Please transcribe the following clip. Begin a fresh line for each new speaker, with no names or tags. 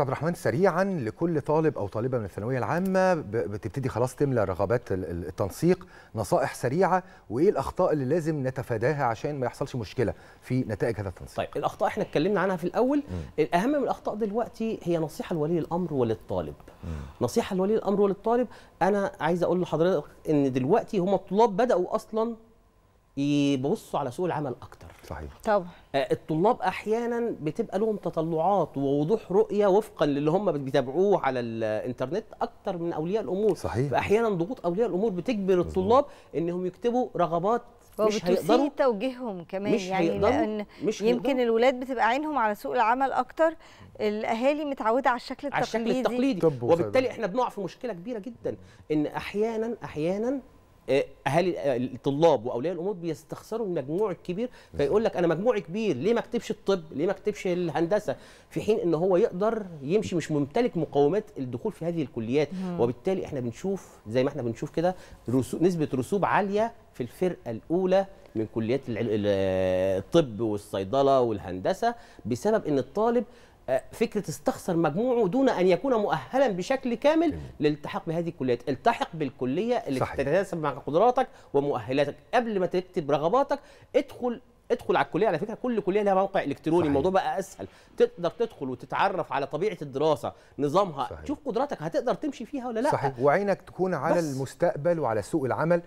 عبد الرحمن سريعا لكل طالب او طالبه من الثانويه العامه بتبتدي خلاص تملى رغبات التنسيق نصائح سريعه وايه الاخطاء اللي لازم نتفاداها عشان ما يحصلش مشكله في نتائج هذا التنسيق طيب الاخطاء احنا اتكلمنا عنها في الاول م. الاهم من الاخطاء دلوقتي هي نصيحه لولي الامر وللطالب م. نصيحه لولي الامر وللطالب انا عايز اقول لحضرتك ان دلوقتي هم الطلاب بداوا اصلا يبصوا على سوق العمل اكتر صحيح طبعا آه، الطلاب احيانا بتبقى لهم تطلعات ووضوح رؤيه وفقا للي هم بيتابعوه على الانترنت اكتر من اولياء الامور صحيح فاحيانا ضغوط اولياء الامور بتجبر الطلاب انهم يكتبوا رغبات مش هيقدروا توجيههم كمان مش يعني لان مش يمكن هيقدروا. الولاد بتبقى عينهم على سوق العمل اكتر الاهالي متعوده على الشكل التقليدي على الشكل التقليدي وبالتالي احنا بنقع في مشكله كبيره جدا ان احيانا احيانا اهالي الطلاب واولياء الامور بيستخسروا المجموع الكبير فيقول لك انا مجموع كبير ليه ما اكتبش الطب ليه ما اكتبش الهندسه في حين ان هو يقدر يمشي مش ممتلك مقومات الدخول في هذه الكليات وبالتالي احنا بنشوف زي ما احنا بنشوف كده نسبه رسوب عاليه في الفرقه الاولى من كليات الطب والصيدله والهندسه بسبب ان الطالب فكره استخسر مجموعه دون ان يكون مؤهلا بشكل كامل للالتحاق بهذه الكليات، التحق بالكليه اللي صحيح. تتناسب مع قدراتك ومؤهلاتك، قبل ما تكتب رغباتك ادخل ادخل على الكليه على فكره كل كليه لها موقع الكتروني صحيح. الموضوع بقى اسهل تقدر تدخل وتتعرف على طبيعه الدراسه نظامها صحيح. تشوف قدراتك هتقدر تمشي فيها ولا لا صحيح وعينك تكون على بس. المستقبل وعلى سوق العمل